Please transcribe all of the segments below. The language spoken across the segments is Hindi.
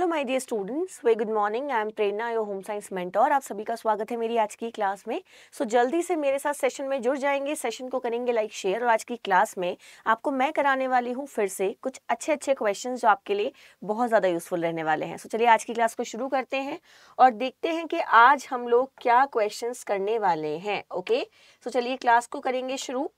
Hello my dear students very good morning I am Prerna your home science mentor आप सभी का स्वागत है मेरी आज की क्लास में सो so, जल्दी से मेरे साथ सेशन में जुड़ जाएंगे सेशन को करेंगे लाइक शेयर और आज की क्लास में आपको मैं कराने वाली हूँ फिर से कुछ अच्छे अच्छे क्वेश्चन जो आपके लिए बहुत ज़्यादा यूजफुल रहने वाले हैं सो so, चलिए आज की क्लास को शुरू करते हैं और देखते हैं कि आज हम लोग क्या क्वेश्चन करने वाले हैं ओके सो so, चलिए क्लास को करेंगे शुरू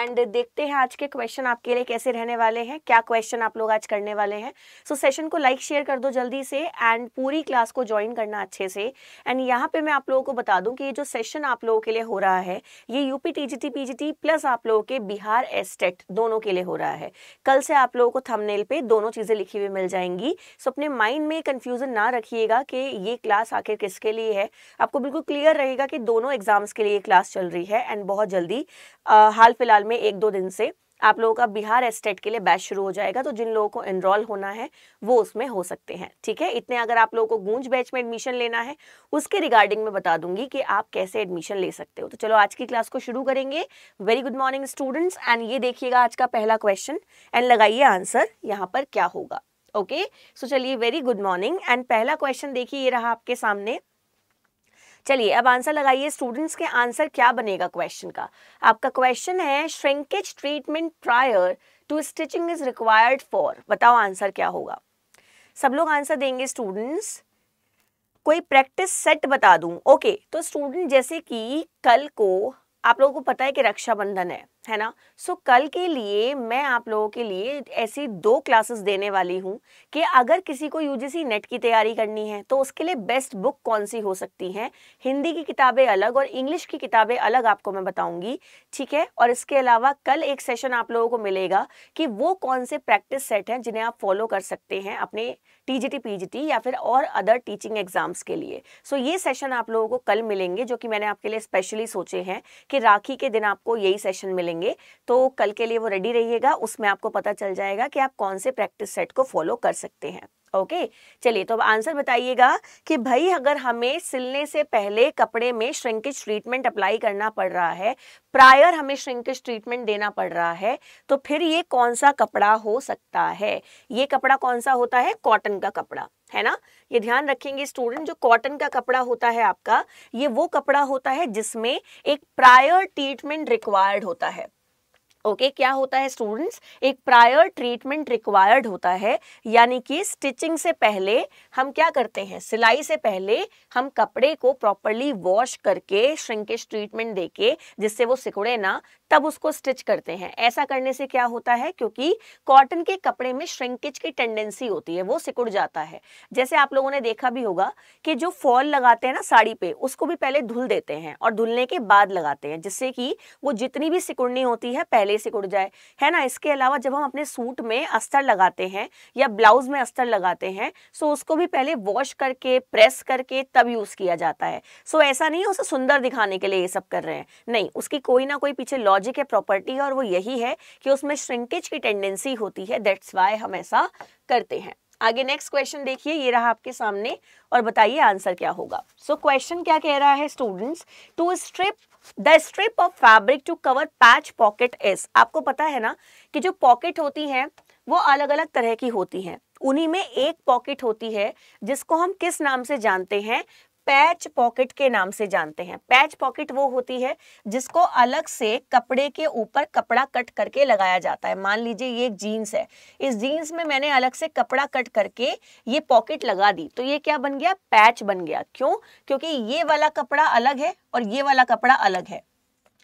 एंड देखते हैं आज के क्वेश्चन आपके लिए कैसे रहने वाले हैं क्या क्वेश्चन आप लोग आज करने वाले हैं सो so, सेशन को लाइक शेयर कर दो जल्दी से एंड पूरी क्लास को ज्वाइन करना अच्छे से एंड यहाँ पे मैं आप लोगों को बता दूँ कि ये जो सेशन आप लोगों के लिए हो रहा है ये यूपी टीजीटी पीजीटी प्लस आप लोगों के बिहार एस्टेट दोनों के लिए हो रहा है कल से आप लोगों को थमनेल पे दोनों चीज़ें लिखी हुई मिल जाएंगी सो so, अपने माइंड में कन्फ्यूजन ना रखिएगा कि ये क्लास आखिर किसके लिए है आपको बिल्कुल क्लियर रहेगा कि दोनों एग्जाम्स के लिए क्लास चल रही है एंड बहुत जल्दी हाल फिलहाल फिलहाल में एक दो दिन से आप लोगों का बिहार एस्टेट के लिए बैच शुरू हो जाएगा तो जिन लोगों को एनरोल होना है वो उसमें हो सकते हैं ठीक है इतने अगर आप लोगों को गूंज बैच में एडमिशन लेना है उसके रिगार्डिंग में बता दूंगी कि आप कैसे एडमिशन ले सकते हो तो चलो आज की क्लास को शुरू करेंगे very good morning students and ये देखिएगा आज का पहला क्वेश्चन एंड लगाइए आंसर यहाँ पर क्या होगा ओके सो चलिए वेरी गुड मॉर्निंग एंड पहला क्वेश्चन देखिए ये रहा आपके सामने चलिए अब आंसर लगाइए स्टूडेंट्स के आंसर क्या बनेगा क्वेश्चन का आपका क्वेश्चन है shrinkage treatment prior to stitching is required for बताओ आंसर क्या होगा सब लोग आंसर देंगे स्टूडेंट्स कोई प्रैक्टिस सेट बता दूं ओके तो स्टूडेंट जैसे कि कल को आप लोगों को पता है कि रक्षाबंधन है है ना सो so, कल के लिए मैं आप लोगों के लिए ऐसी दो क्लासेस देने वाली हूँ कि अगर किसी को यूजीसी नेट की तैयारी करनी है तो उसके लिए बेस्ट बुक कौन सी हो सकती हैं हिंदी की किताबें अलग और इंग्लिश की किताबें अलग आपको मैं बताऊंगी ठीक है और इसके अलावा कल एक सेशन आप लोगों को मिलेगा कि वो कौन से प्रैक्टिस सेट हैं जिन्हें आप फॉलो कर सकते हैं अपने टीजीटी पीजीटी या फिर और अदर टीचिंग एग्जाम्स के लिए सो so, ये सेशन आप लोगों को कल मिलेंगे जो कि मैंने आपके लिए स्पेशली सोचे हैं कि राखी के दिन आपको यही सेशन मिलेंगे तो कल के लिए वो रेडी रहिएगा उसमें आपको पता चल जाएगा कि आप कौन से प्रैक्टिस सेट को फॉलो कर सकते हैं ओके चलिए तो अब आंसर बताइएगा कि भाई अगर हमें सिलने से पहले कपड़े में श्रिंकेज ट्रीटमेंट अप्लाई करना पड़ रहा है प्रायर हमें श्रिंकेज ट्रीटमेंट देना पड़ रहा है तो फिर ये कौन सा कपड़ा हो सकता है ये कपड़ा कौन सा होता है कॉटन का कपड़ा है ना ये ध्यान रखेंगे स्टूडेंट जो कॉटन का कपड़ा होता है आपका ये वो कपड़ा होता है जिसमें एक प्रायर ट्रीटमेंट रिक्वायर्ड होता है ओके okay, क्या होता है स्टूडेंट्स एक प्रायर ट्रीटमेंट रिक्वायर्ड होता है यानी कि स्टिचिंग से पहले हम क्या करते हैं सिलाई से पहले हम कपड़े को प्रॉपरली वॉश करके श्रिंकेज ट्रीटमेंट देके जिससे वो सिकुड़े ना तब उसको स्टिच करते हैं ऐसा करने से क्या होता है क्योंकि कॉटन के कपड़े में श्रिंकेज की टेंडेंसी होती है वो सिकुड़ जाता है जैसे आप लोगों ने देखा भी होगा कि जो फॉल लगाते हैं ना साड़ी पे उसको भी पहले धुल देते हैं और धुलने के बाद लगाते हैं जिससे कि वो जितनी भी सिकुड़नी होती है पहले गले से उड़ जाए है ना इसके अलावा जब हम अपने सूट में अस्तर लगाते हैं या ब्लाउज में अस्तर लगाते हैं सो उसको भी पहले वॉश करके प्रेस करके तब यूज किया जाता है सो ऐसा नहीं उसे सुंदर दिखाने के लिए ये सब कर रहे हैं नहीं उसकी कोई ना कोई पीछे लॉजिक है प्रॉपर्टी है और वो यही है कि उसमें श्रिंकेज की टेंडेंसी होती है दैट्स वाई हम ऐसा करते हैं आगे नेक्स्ट क्वेश्चन देखिए ये रहा आपके सामने और बताइए आंसर क्या होगा सो so, क्वेश्चन क्या कह रहा है students to strip the strip of fabric to cover patch pocket is आपको पता है ना कि जो पॉकेट होती है वो अलग अलग तरह की होती हैं उन्हीं में एक पॉकेट होती है जिसको हम किस नाम से जानते हैं पैच पॉकेट के नाम से जानते हैं पैच पॉकेट वो होती है जिसको अलग से कपड़े के ऊपर कपड़ा कट करके लगाया जाता है मान लीजिए ये एक जीन्स है इस जीन्स में मैंने अलग से कपड़ा कट करके ये पॉकेट लगा दी तो ये क्या बन गया पैच बन गया क्यों क्योंकि ये वाला कपड़ा अलग है और ये वाला कपड़ा अलग है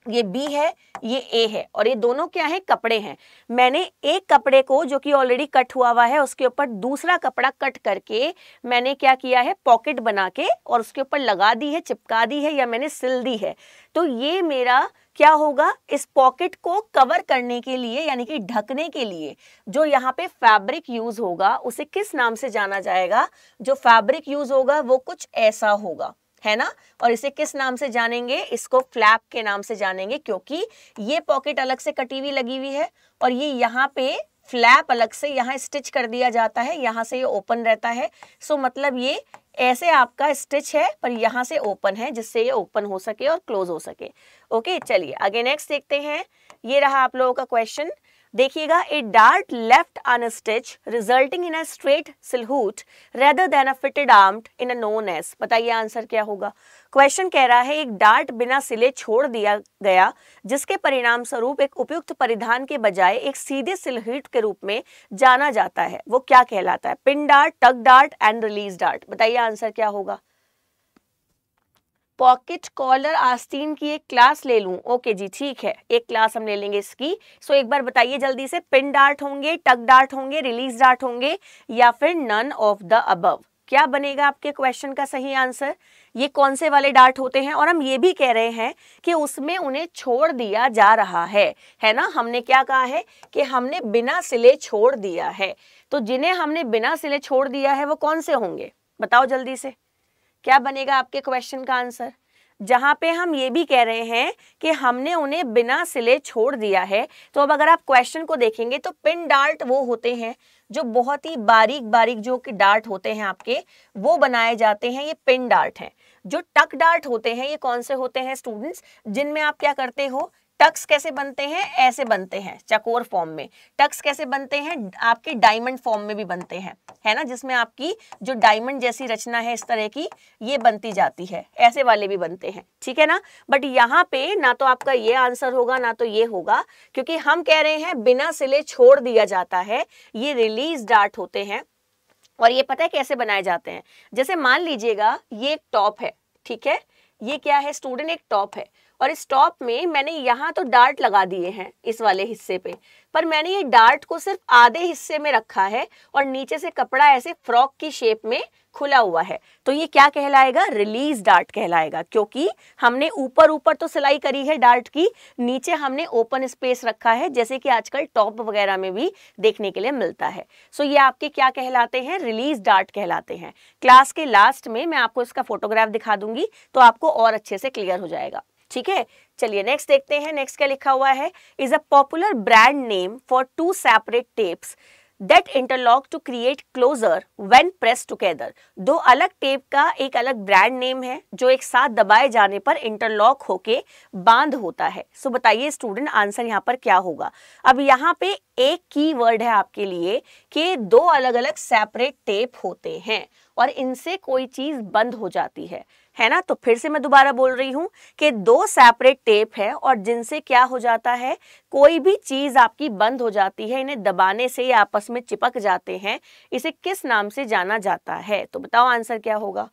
ये बी है ये ए है और ये दोनों क्या है कपड़े हैं मैंने एक कपड़े को जो कि ऑलरेडी कट हुआ हुआ है उसके ऊपर दूसरा कपड़ा कट करके मैंने क्या किया है पॉकेट बना के और उसके ऊपर लगा दी है चिपका दी है या मैंने सिल दी है तो ये मेरा क्या होगा इस पॉकेट को कवर करने के लिए यानी कि ढकने के लिए जो यहाँ पे फैब्रिक यूज होगा उसे किस नाम से जाना जाएगा जो फैब्रिक यूज होगा वो कुछ ऐसा होगा है ना और इसे किस नाम से जानेंगे इसको फ्लैप के नाम से जानेंगे क्योंकि ये पॉकेट अलग से कटी हुई लगी हुई है और ये यहाँ पे फ्लैप अलग से यहाँ स्टिच कर दिया जाता है यहाँ से ये ओपन रहता है सो मतलब ये ऐसे आपका स्टिच है पर यहाँ से ओपन है जिससे ये ओपन हो सके और क्लोज हो सके ओके चलिए आगे नेक्स्ट देखते हैं ये रहा आप लोगों का क्वेश्चन देखिएगा a dart left on stitch resulting in a straight silhouette rather than a fitted armed in a known as बताइए आंसर क्या होगा क्वेश्चन कह रहा है एक डार्ट बिना सिले छोड़ दिया गया जिसके परिणाम स्वरूप एक उपयुक्त परिधान के बजाय एक सीधे सिलहूट के रूप में जाना जाता है वो क्या कहलाता है pin dart tuck dart and release dart बताइए आंसर क्या होगा पॉकेट कॉलर आस्तीन की एक क्लास ले लूं ओके जी ठीक है एक क्लास हम ले लेंगे इसकी सो एक बार बताइए जल्दी से पिन डार्ट होंगे टक डार्ट होंगे रिलीज डार्ट होंगे या फिर नन ऑफ द अबव क्या बनेगा आपके क्वेश्चन का सही आंसर ये कौन से वाले डार्ट होते हैं और हम ये भी कह रहे हैं कि उसमें उन्हें छोड़ दिया जा रहा है है ना हमने क्या कहा है कि हमने बिना सिले छोड़ दिया है तो जिन्हें हमने बिना सिले छोड़ दिया है वो कौन से होंगे बताओ जल्दी से क्या बनेगा आपके क्वेश्चन का आंसर जहाँ पे हम ये भी कह रहे हैं कि हमने उन्हें बिना सिले छोड़ दिया है तो अब अगर आप क्वेश्चन को देखेंगे तो पिन डार्ट वो होते हैं जो बहुत ही बारीक बारीक जो कि डार्ट होते हैं आपके वो बनाए जाते हैं ये पिन डार्ट हैं जो टक डार्ट होते हैं ये कौन से होते हैं स्टूडेंट्स जिनमें आप क्या करते हो टक्स कैसे बनते हैं ऐसे बनते हैं चकोर फॉर्म में टक्स कैसे बनते हैं आपके डायमंड फॉर्म में भी बनते हैं है ना जिसमें आपकी जो डायमंड जैसी रचना है इस तरह की ये बनती जाती है ऐसे वाले भी बनते हैं ठीक है ना बट यहाँ पे ना तो आपका ये आंसर होगा ना तो ये होगा क्योंकि हम कह रहे हैं बिना सिले छोड़ दिया जाता है ये रिलीज डार्ट होते हैं और ये पता है कैसे बनाए जाते हैं जैसे मान लीजिएगा ये एक टॉप है ठीक है ये क्या है स्टूडेंट एक टॉप है और इस टॉप में मैंने यहाँ तो डार्ट लगा दिए हैं इस वाले हिस्से पे पर मैंने ये डार्ट को सिर्फ आधे हिस्से में रखा है और नीचे से कपड़ा ऐसे फ्रॉक की शेप में खुला हुआ है तो ये क्या कहलाएगा रिलीज डार्ट कहलाएगा क्योंकि हमने ऊपर ऊपर तो सिलाई करी है डार्ट की नीचे हमने ओपन स्पेस रखा है जैसे कि आजकल टॉप वगैरह में भी देखने के लिए मिलता है सो ये आपके क्या कहलाते हैं रिलीज डार्ट कहलाते हैं क्लास के लास्ट में मैं आपको इसका फोटोग्राफ दिखा दूंगी तो आपको और अच्छे से क्लियर हो जाएगा ठीक है चलिए नेक्स्ट देखते हैं नेक्स्ट क्या लिखा हुआ है is a popular brand name for two separate tapes that interlock to create closure when press together दो अलग टेप का एक अलग ब्रांड नेम है जो एक साथ दबाए जाने पर इंटरलॉक होके बांध होता है सो so, बताइए स्टूडेंट आंसर यहाँ पर क्या होगा अब यहाँ पे एक की वर्ड है आपके लिए कि दो अलग अलग सेपरेट टेप होते हैं और इनसे कोई चीज बंद हो जाती है है ना तो फिर से मैं दोबारा बोल रही हूँ कि दो सेपरेट टेप है और जिनसे क्या हो जाता है कोई भी चीज आपकी बंद हो जाती है इन्हें दबाने से ये आपस में चिपक जाते हैं इसे किस नाम से जाना जाता है तो बताओ आंसर क्या होगा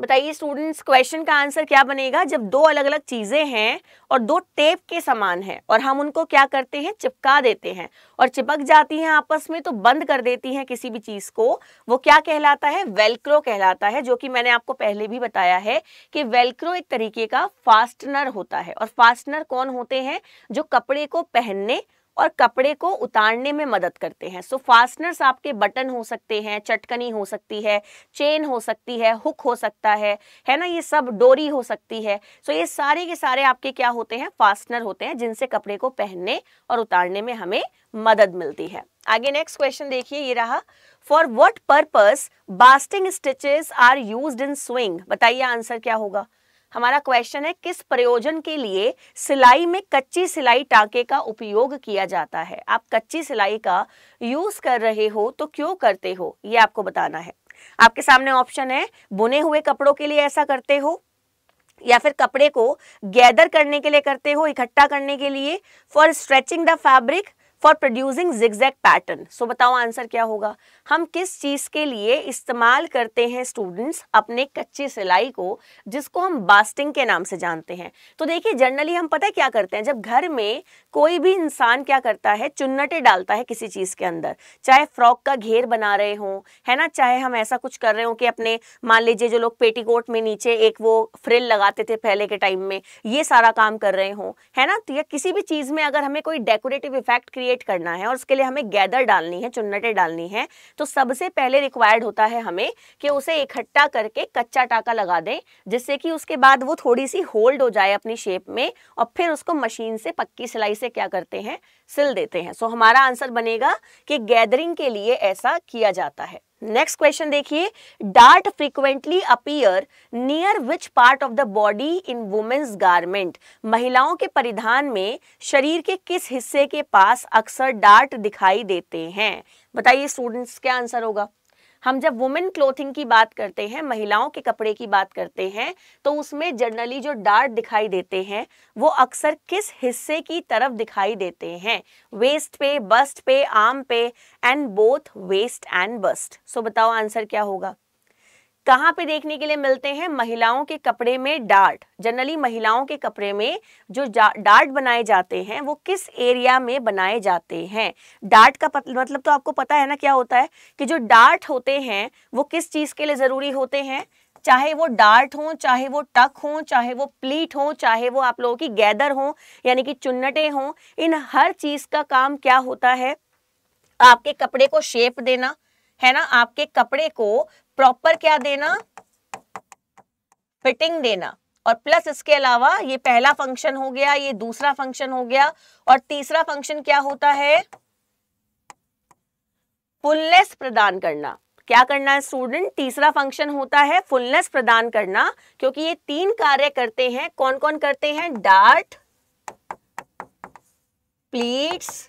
बताइए स्टूडेंट्स क्वेश्चन का आंसर क्या बनेगा जब दो अलग अलग चीज़ें हैं और दो टेप के समान हैं और हम उनको क्या करते हैं चिपका देते हैं और चिपक जाती हैं आपस में तो बंद कर देती हैं किसी भी चीज़ को वो क्या कहलाता है वेलक्रो कहलाता है जो कि मैंने आपको पहले भी बताया है कि वेलक्रो एक तरीके का फास्टनर होता है और फास्टनर कौन होते हैं जो कपड़े को पहनने और कपड़े को उतारने में मदद करते हैं सो so, फास्टनर्स आपके बटन हो सकते हैं चटकनी हो सकती है चेन हो सकती है हुक हो सकता है है ना ये सब डोरी हो सकती है सो so, ये सारे के सारे आपके क्या होते हैं फास्टनर होते हैं जिनसे कपड़े को पहनने और उतारने में हमें मदद मिलती है आगे नेक्स्ट क्वेश्चन देखिए ये रहा for what purpose basting stitches are used in sewing बताइए आंसर क्या होगा हमारा क्वेश्चन है किस प्रयोजन के लिए सिलाई में कच्ची सिलाई टाके का उपयोग किया जाता है आप कच्ची सिलाई का यूज कर रहे हो तो क्यों करते हो ये आपको बताना है आपके सामने ऑप्शन है बुने हुए कपड़ों के लिए ऐसा करते हो या फिर कपड़े को गैदर करने के लिए करते हो इकट्ठा करने के लिए for stretching the fabric for producing zigzag pattern so बताओ आंसर क्या होगा हम किस चीज़ के लिए इस्तेमाल करते हैं स्टूडेंट्स अपने कच्ची सिलाई को जिसको हम बास्टिंग के नाम से जानते हैं तो देखिए जनरली हम पता है क्या करते हैं जब घर में कोई भी इंसान क्या करता है चुन्नटे डालता है किसी चीज़ के अंदर चाहे फ्रॉक का घेर बना रहे हो है ना चाहे हम ऐसा कुछ कर रहे हो कि अपने मान लीजिए जो लोग पेटीकोट में नीचे एक वो फ्रिल लगाते थे पहले के टाइम में ये सारा काम कर रहे हो है ना तो या किसी भी चीज़ में अगर हमें कोई डेकोरेटिव इफेक्ट क्रिएट क्रिएट करना है और उसके लिए हमें गैदर डालनी है चुन्नटें डालनी है तो सबसे पहले रिक्वायर्ड होता है हमें कि उसे इकट्ठा करके कच्चा टाका लगा दें जिससे कि उसके बाद वो थोड़ी सी होल्ड हो जाए अपनी शेप में और फिर उसको मशीन से पक्की सिलाई से क्या करते हैं सिल देते हैं सो हमारा आंसर बनेगा कि गैदरिंग के लिए ऐसा किया जाता है नेक्स्ट क्वेश्चन देखिए dart frequently appear near which part of the body in women's garment महिलाओं के परिधान में शरीर के किस हिस्से के पास अक्सर डार्ट दिखाई देते हैं बताइए स्टूडेंट्स क्या आंसर होगा हम जब वुमेन क्लोथिंग की बात करते हैं महिलाओं के कपड़े की बात करते हैं तो उसमें जनरली जो डार्ट दिखाई देते हैं वो अक्सर किस हिस्से की तरफ दिखाई देते हैं वेस्ट पे बस्ट पे आर्म पे and both waist and bust so बताओ आंसर क्या होगा कहाँ पे देखने के लिए मिलते हैं महिलाओं के कपड़े में डार्ट जनरली महिलाओं के कपड़े में जो डार्ट बनाए जाते हैं वो किस एरिया में बनाए जाते हैं डार्ट का मतलब तो आपको पता है ना क्या होता है कि जो डार्ट होते हैं वो किस चीज़ के लिए ज़रूरी होते हैं चाहे वो डार्ट हो चाहे वो टक हो चाहे वो प्लीट हो चाहे वो आप लोगों की गैदर हो यानी कि चुन्नटे हों इन हर चीज़ का काम क्या होता है आपके कपड़े को शेप देना है ना आपके कपड़े को प्रॉपर क्या देना फिटिंग देना और प्लस इसके अलावा ये पहला फंक्शन हो गया ये दूसरा फंक्शन हो गया और तीसरा फंक्शन क्या होता है फुलनेस प्रदान करना क्या करना है स्टूडेंट तीसरा फंक्शन होता है फुलनेस प्रदान करना क्योंकि ये तीन कार्य करते हैं कौन कौन करते हैं डार्ट प्लीट्स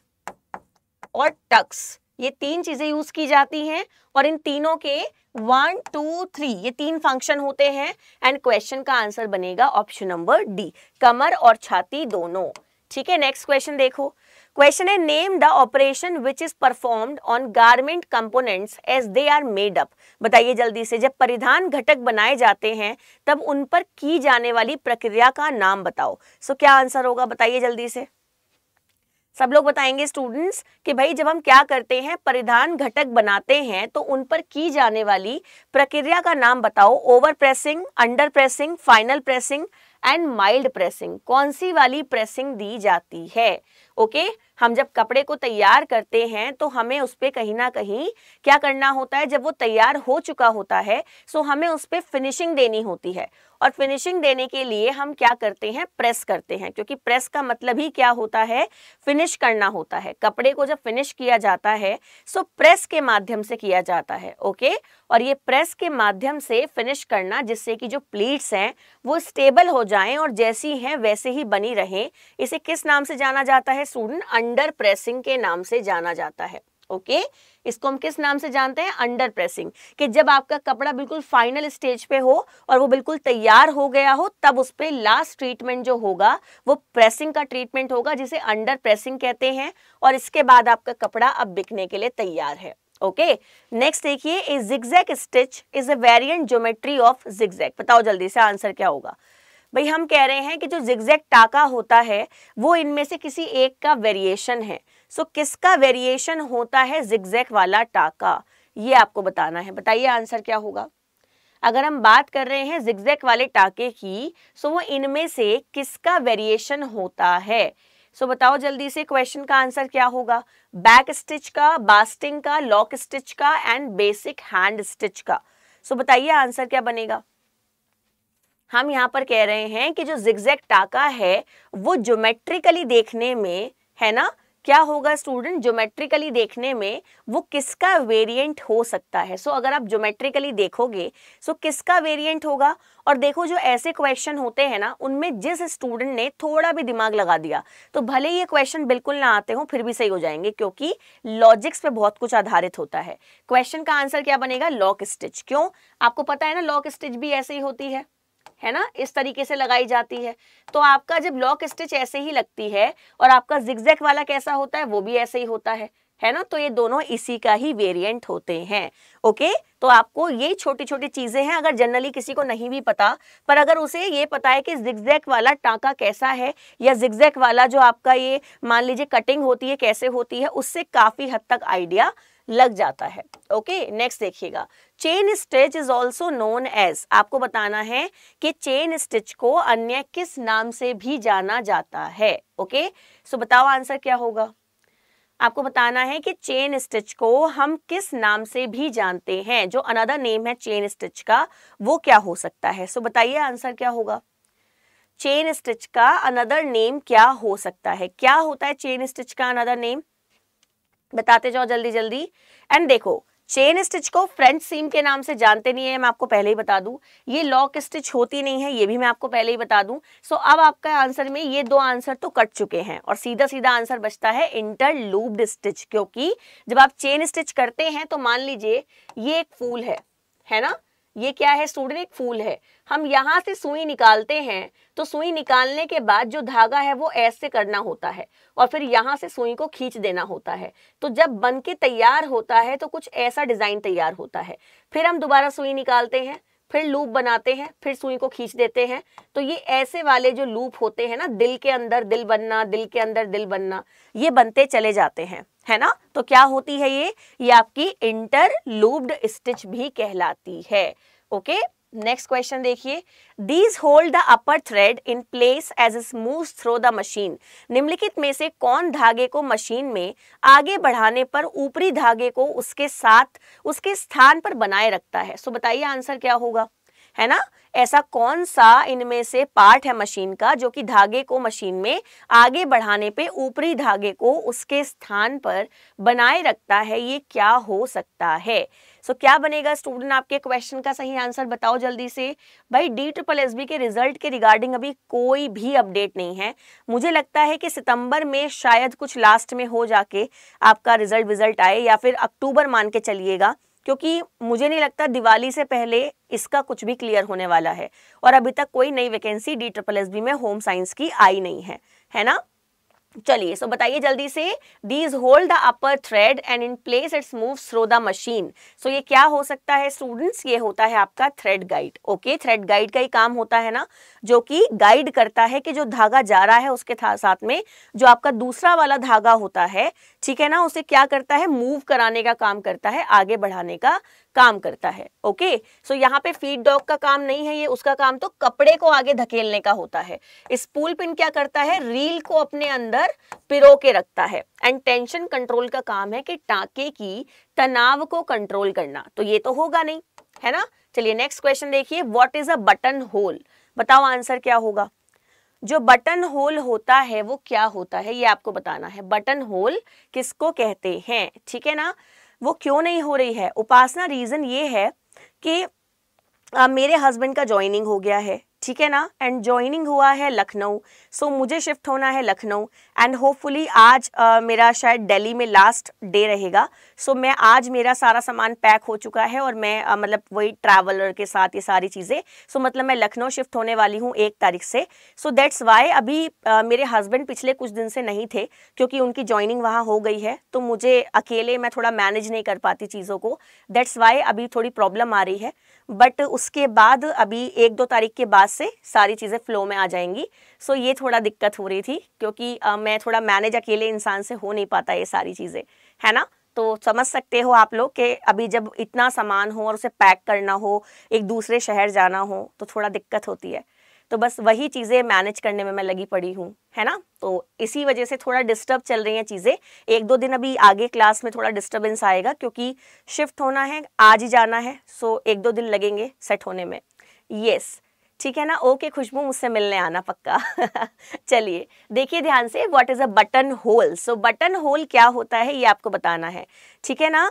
और टक्स ये तीन चीजें यूज की जाती हैं और इन तीनों के वन टू थ्री ये तीन फंक्शन होते हैं एंड क्वेश्चन का आंसर बनेगा ऑप्शन नंबर डी कमर और छाती दोनों ठीक है नेक्स्ट क्वेश्चन देखो क्वेश्चन है name the operation which is performed on garment components as they are made up बताइए जल्दी से जब परिधान घटक बनाए जाते हैं तब उन पर की जाने वाली प्रक्रिया का नाम बताओ सो so, क्या आंसर होगा बताइए जल्दी से सब लोग बताएंगे स्टूडेंट्स कि भाई जब हम क्या करते हैं परिधान घटक बनाते हैं तो उन पर की जाने वाली प्रक्रिया का नाम बताओ over pressing under pressing final pressing and mild pressing कौन सी वाली प्रेसिंग दी जाती है ओके हम जब कपड़े को तैयार करते हैं तो हमें उस पर कहीं ना कहीं क्या करना होता है जब वो तैयार हो चुका होता है सो हमें उस पर फिनिशिंग देनी होती है और फिनिशिंग देने के लिए हम क्या करते हैं प्रेस करते हैं क्योंकि प्रेस का मतलब ही क्या होता है फिनिश करना होता है कपड़े को जब फिनिश किया जाता है सो प्रेस के माध्यम से किया जाता है ओके और ये प्रेस के माध्यम से फिनिश करना जिससे कि जो प्लीट्स हैं वो स्टेबल हो जाएं और जैसी हैं वैसे ही बनी रहें इसे किस नाम से जाना जाता है स्टूडेंट अंडर प्रेसिंग के नाम से जाना जाता है ओके okay? इसको हम किस नाम से जानते हैं अंडर प्रेसिंग कि जब आपका कपड़ा बिल्कुल फाइनल स्टेज पे हो और वो बिल्कुल तैयार हो गया हो तब उस पर लास्ट ट्रीटमेंट जो होगा वो प्रेसिंग का ट्रीटमेंट होगा जिसे अंडर प्रेसिंग कहते हैं और इसके बाद आपका कपड़ा अब बिकने के लिए तैयार है ओके नेक्स्ट देखिए a stitch is a variant geometry of zigzag बताओ जल्दी से आंसर क्या होगा भाई हम कह रहे हैं कि जो जिक्जैक टाका होता है वो इनमें से किसी एक का वेरिएशन है सो किसका वेरिएशन होता है जिग्जैक वाला टाका ये आपको बताना है बताइए आंसर क्या होगा अगर हम बात कर रहे हैं जिग्जैक वाले टाके की सो वो इनमें से किसका वेरिएशन होता है सो बताओ जल्दी से क्वेश्चन का आंसर क्या होगा बैक स्टिच का बास्टिंग का लॉक स्टिच का एंड बेसिक हैंड स्टिच का सो बताइए आंसर क्या बनेगा हम यहाँ पर कह रहे हैं कि जो जिग्जैक टाका है वो ज्योमेट्रिकली देखने में है ना क्या होगा स्टूडेंट ज्योमेट्रिकली देखने में वो किसका वेरिएंट हो सकता है सो so, अगर आप ज्योमेट्रिकली देखोगे सो so किसका वेरिएंट होगा और देखो जो ऐसे क्वेश्चन होते हैं ना उनमें जिस स्टूडेंट ने थोड़ा भी दिमाग लगा दिया तो भले ये क्वेश्चन बिल्कुल ना आते हो फिर भी सही हो जाएंगे क्योंकि लॉजिक्स पे बहुत कुछ आधारित होता है क्वेश्चन का आंसर क्या बनेगा लॉक स्टिच क्यों आपको पता है ना लॉक स्टिच भी ऐसे ही होती है है ना इस तरीके से लगाई जाती है तो आपका जब लॉक स्टिच ऐसे ही लगती है और आपका जिक्जैक वाला कैसा होता है वो भी ऐसे ही होता है है ना तो ये दोनों इसी का ही वेरिएंट होते हैं ओके तो आपको ये छोटी छोटी चीजें हैं अगर जनरली किसी को नहीं भी पता पर अगर उसे ये पता है कि जिक्जैक वाला टाका कैसा है या जिक्जैक वाला जो आपका ये मान लीजिए कटिंग होती है कैसे होती है उससे काफी हद तक आइडिया लग जाता है ओके नेक्स्ट देखिएगा chain stitch is also known as आपको बताना है कि चेन स्टिच को अन्य किस नाम से भी जाना जाता है ओके okay? सो so, बताओ आंसर क्या होगा आपको बताना है कि चेन स्टिच को हम किस नाम से भी जानते हैं जो अनदर नेम है चेन स्टिच का वो क्या हो सकता है सो so, बताइए आंसर क्या होगा चेन स्टिच का अनदर नेम क्या हो सकता है क्या होता है चेन स्टिच का अनदर नेम बताते जाओ जल्दी जल्दी एंड देखो चेन स्टिच को फ्रेंच सीम के नाम से जानते नहीं है मैं आपको पहले ही बता दूं ये लॉक स्टिच होती नहीं है ये भी मैं आपको पहले ही बता दूं सो so, अब आपका आंसर में ये दो आंसर तो कट चुके हैं और सीधा सीधा आंसर बचता है लूब्ड स्टिच क्योंकि जब आप चेन स्टिच करते हैं तो मान लीजिए ये एक फूल है है ना ये क्या है स्टूडेंट एक फूल है हम यहाँ से सुई निकालते हैं तो सुई निकालने के बाद जो धागा है वो ऐसे करना होता है और फिर यहाँ से सुई को खींच देना होता है तो जब बन के तैयार होता है तो कुछ ऐसा डिज़ाइन तैयार होता है फिर हम दोबारा सुई निकालते हैं फिर लूप बनाते हैं फिर सुई को खींच देते हैं तो ये ऐसे वाले जो लूप होते हैं ना दिल के अंदर दिल बनना दिल के अंदर दिल बनना ये बनते चले जाते हैं है ना तो क्या होती है ये ये आपकी इंटर लूब्ड स्टिच भी कहलाती है ओके नेक्स्ट क्वेश्चन देखिए these hold the upper thread in place as is move through the machine निम्नलिखित में से कौन धागे को मशीन में आगे बढ़ाने पर ऊपरी धागे को उसके साथ उसके स्थान पर बनाए रखता है सो बताइए आंसर क्या होगा है ना ऐसा कौन सा इनमें से पार्ट है मशीन का जो कि धागे को मशीन में आगे बढ़ाने पे ऊपरी धागे को उसके स्थान पर बनाए रखता है ये क्या हो सकता है सो so, क्या बनेगा स्टूडेंट आपके क्वेश्चन का सही आंसर बताओ जल्दी से भाई डी ट्रिपल एस के रिजल्ट के रिगार्डिंग अभी कोई भी अपडेट नहीं है मुझे लगता है कि सितंबर में शायद कुछ लास्ट में हो जाके आपका रिजल्ट विजल्ट आए या फिर अक्टूबर मान के चलिएगा क्योंकि मुझे नहीं लगता दिवाली से पहले इसका कुछ भी क्लियर होने वाला है और अभी तक कोई नई vacancy D triple S B में होम साइंस की आई नहीं है है ना चलिए सो बताइए जल्दी से these hold the upper thread and in place it's move through the machine so ये क्या हो सकता है स्टूडेंट्स ये होता है आपका thread guide okay thread guide का ही काम होता है ना जो कि गाइड करता है कि जो धागा जा रहा है उसके साथ में जो आपका दूसरा वाला धागा होता है ठीक है ना उसे क्या करता है मूव कराने का काम करता है आगे बढ़ाने का काम करता है ओके सो so, यहाँ पे फीड डॉग का काम नहीं है ये उसका काम तो कपड़े को आगे धकेलने का होता है स्पूल पिन क्या करता है रील को अपने अंदर पिरो के रखता है एंड टेंशन कंट्रोल का काम है कि टाके की तनाव को कंट्रोल करना तो ये तो होगा नहीं है ना चलिए नेक्स्ट क्वेश्चन देखिए what is a button hole बताओ आंसर क्या होगा जो बटन होल होता है वो क्या होता है ये आपको बताना है बटन होल किसको कहते हैं ठीक है ना वो क्यों नहीं हो रही है उपासना रीजन ये है कि uh, मेरे हस्बैंड का ज्वाइनिंग हो गया है ठीक है ना एंड ज्वाइनिंग हुआ है लखनऊ सो so, मुझे शिफ्ट होना है लखनऊ एंड होपफुली आज uh, मेरा शायद दिल्ली में लास्ट डे रहेगा सो so, मैं आज मेरा सारा सामान पैक हो चुका है और मैं uh, मतलब वही ट्रैवलर के साथ ये सारी चीज़ें सो so, मतलब मैं लखनऊ शिफ्ट होने वाली हूँ एक तारीख से सो दैट्स वाई अभी uh, मेरे हस्बैंड पिछले कुछ दिन से नहीं थे क्योंकि उनकी ज्वाइनिंग वहाँ हो गई है तो मुझे अकेले मैं थोड़ा मैनेज नहीं कर पाती चीज़ों को दैट्स वाई अभी थोड़ी प्रॉब्लम आ रही है बट उसके बाद अभी एक दो तारीख के बाद से सारी चीज़ें फ्लो में आ जाएंगी सो ये थोड़ा दिक्कत हो रही थी क्योंकि मैं थोड़ा मैनेज अकेले इंसान से हो नहीं पाता ये सारी चीज़ें है ना तो समझ सकते हो आप लोग कि अभी जब इतना सामान हो और उसे पैक करना हो एक दूसरे शहर जाना हो तो थोड़ा दिक्कत होती है तो बस वही चीज़ें मैनेज करने में मैं लगी पड़ी हूँ है ना तो इसी वजह से थोड़ा डिस्टर्ब चल रही हैं चीज़ें एक दो दिन अभी आगे क्लास में थोड़ा डिस्टर्बेंस आएगा क्योंकि शिफ्ट होना है आज ही जाना है सो एक दो दिन लगेंगे सेट होने में येस ठीक है ना ओके खुशबू मुझसे मिलने आना पक्का चलिए देखिए ध्यान से what is a button hole so button hole क्या होता है ये आपको बताना है ठीक है ना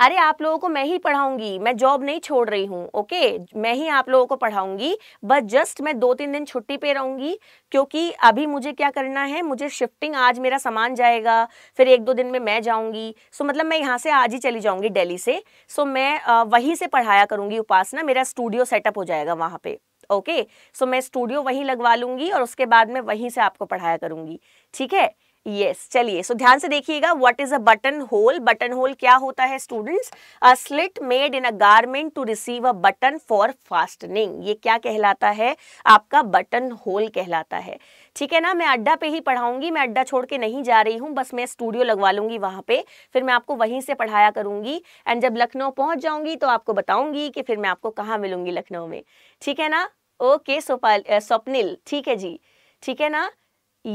अरे आप लोगों को मैं ही पढ़ाऊंगी मैं जॉब नहीं छोड़ रही हूँ ओके मैं ही आप लोगों को पढ़ाऊंगी बस जस्ट मैं दो तीन दिन छुट्टी पे रहूंगी क्योंकि अभी मुझे क्या करना है मुझे शिफ्टिंग आज मेरा सामान जाएगा फिर एक दो दिन में मैं जाऊंगी सो मतलब मैं यहाँ से आज ही चली जाऊंगी डेली से सो मैं वहीं से पढ़ाया करूंगी उपासना मेरा स्टूडियो सेटअप हो जाएगा वहाँ पे ओके सो मैं स्टूडियो वहीं लगवा लूंगी और उसके बाद मैं वहीं से आपको पढ़ाया करूंगी ठीक है यस चलिए सो ध्यान से देखिएगा what is a button hole button hole क्या होता है students a slit made in a garment to receive a button for fastening ये क्या कहलाता है आपका बटन होल कहलाता है ठीक है ना मैं अड्डा पे ही पढ़ाऊंगी मैं अड्डा छोड़ के नहीं जा रही हूँ बस मैं स्टूडियो लगवा लूंगी वहां पे फिर मैं आपको वहीं से पढ़ाया करूंगी एंड जब लखनऊ पहुंच जाऊंगी तो आपको बताऊंगी कि फिर मैं आपको कहाँ मिलूंगी लखनऊ में ठीक है ना ओके okay, स्वप्निल ठीक है जी ठीक है ना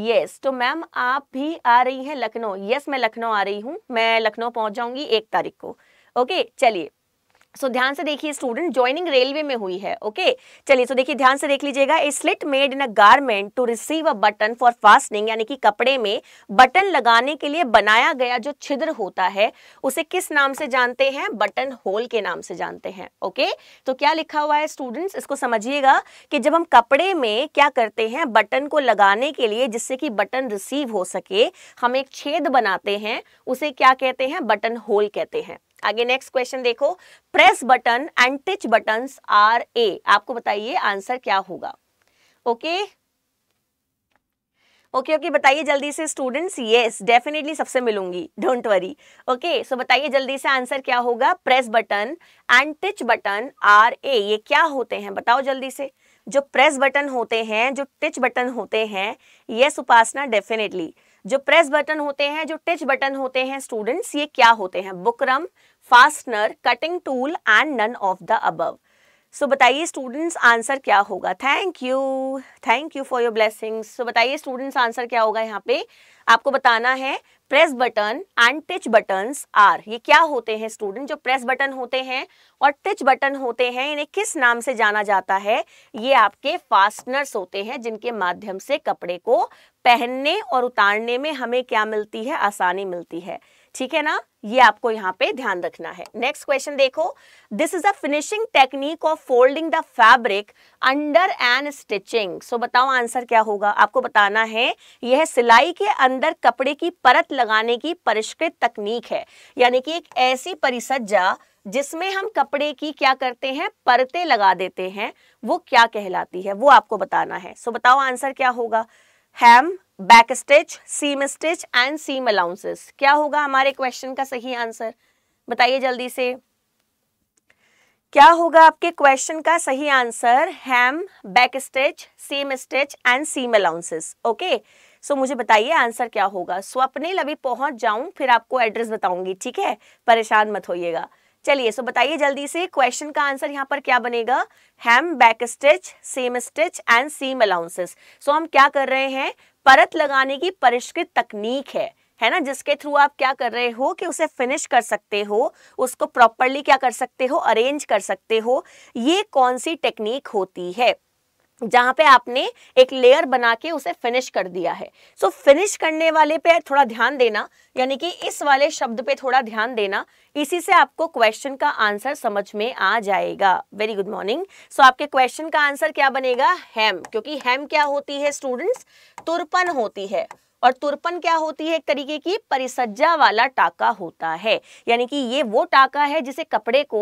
यस तो मैम आप भी आ रही हैं लखनऊ यस मैं लखनऊ आ रही हूँ मैं लखनऊ पहुंच जाऊंगी एक तारीख को ओके चलिए सो so, ध्यान से देखिए स्टूडेंट ज्वाइनिंग रेलवे में हुई है ओके चलिए सो देखिए ध्यान से देख लीजिएगा a slit made in a garment to receive a button for fastening यानी कि कपड़े में बटन लगाने के लिए बनाया गया जो छिद्र होता है उसे किस नाम से जानते हैं बटन होल के नाम से जानते हैं ओके तो क्या लिखा हुआ है स्टूडेंट्स इसको समझिएगा कि जब हम कपड़े में क्या करते हैं बटन को लगाने के लिए जिससे कि बटन रिसीव हो सके हम एक छेद बनाते हैं उसे क्या कहते हैं बटन होल कहते हैं आगे नेक्स्ट क्वेश्चन देखो press button and tich button are a आपको बताइए आंसर क्या होगा ओके ओके ओके बताइए जल्दी से स्टूडेंट्स यस डेफिनेटली सबसे मिलूंगी डोंट वरी ओके सो बताइए जल्दी से आंसर क्या होगा press button and tich button are a ये क्या होते हैं बताओ जल्दी से जो प्रेस बटन होते हैं जो टिच बटन होते हैं यस उपासना डेफिनेटली जो प्रेस बटन होते हैं जो टच बटन होते हैं स्टूडेंट्स ये क्या होते हैं buckram fastener cutting tool and none of the above so बताइए स्टूडेंट्स आंसर क्या होगा thank you thank you for your blessings so बताइए स्टूडेंट्स आंसर क्या होगा यहाँ पे आपको बताना है press button and tich button are ये क्या होते हैं स्टूडेंट जो प्रेस बटन होते हैं और टिच बटन होते हैं इन्हें किस नाम से जाना जाता है ये आपके फास्टनर्स होते हैं जिनके माध्यम से कपड़े को पहनने और उतारने में हमें क्या मिलती है आसानी मिलती है ठीक है ना ये आपको यहाँ पे ध्यान रखना है नेक्स्ट क्वेश्चन देखो this is a finishing technique of folding the fabric under and stitching so बताओ आंसर क्या होगा आपको बताना है यह है सिलाई के अंदर कपड़े की परत लगाने की परिष्कृत तकनीक है यानी कि एक ऐसी परिसज्जा जिसमें हम कपड़े की क्या करते हैं परतें लगा देते हैं वो क्या कहलाती है वो आपको बताना है सो बताओ आंसर क्या होगा hem back stitch seam stitch and seam allowances क्या होगा हमारे क्वेश्चन का सही आंसर बताइए जल्दी से क्या होगा आपके क्वेश्चन का सही answer hem back stitch seam stitch and seam allowances okay so मुझे बताइए आंसर क्या होगा स्वप्निल अभी पहुंच जाऊं फिर आपको एड्रेस बताऊंगी ठीक है परेशान मत होइएगा चलिए सो बताइए जल्दी से क्वेश्चन का आंसर यहाँ पर क्या बनेगा hem back stitch seam stitch and seam allowances so हम क्या कर रहे हैं परत लगाने की परिष्कृत तकनीक है है ना जिसके थ्रू आप क्या कर रहे हो कि उसे फिनिश कर सकते हो उसको प्रॉपरली क्या कर सकते हो अरेंज कर सकते हो ये कौन सी टेक्निक होती है जहां पे आपने एक लेयर बना के उसे फिनिश कर दिया है सो so, फिनिश करने वाले पे थोड़ा ध्यान देना यानी कि इस वाले शब्द पे थोड़ा ध्यान देना इसी से आपको क्वेश्चन का आंसर समझ में आ जाएगा वेरी गुड मॉर्निंग सो आपके क्वेश्चन का आंसर क्या बनेगा हेम क्योंकि हेम क्या होती है स्टूडेंट्स तुरपन होती है और तुरपन क्या होती है एक तरीके की परिसज्जा वाला टाका होता है यानी कि ये वो टाका है जिसे कपड़े को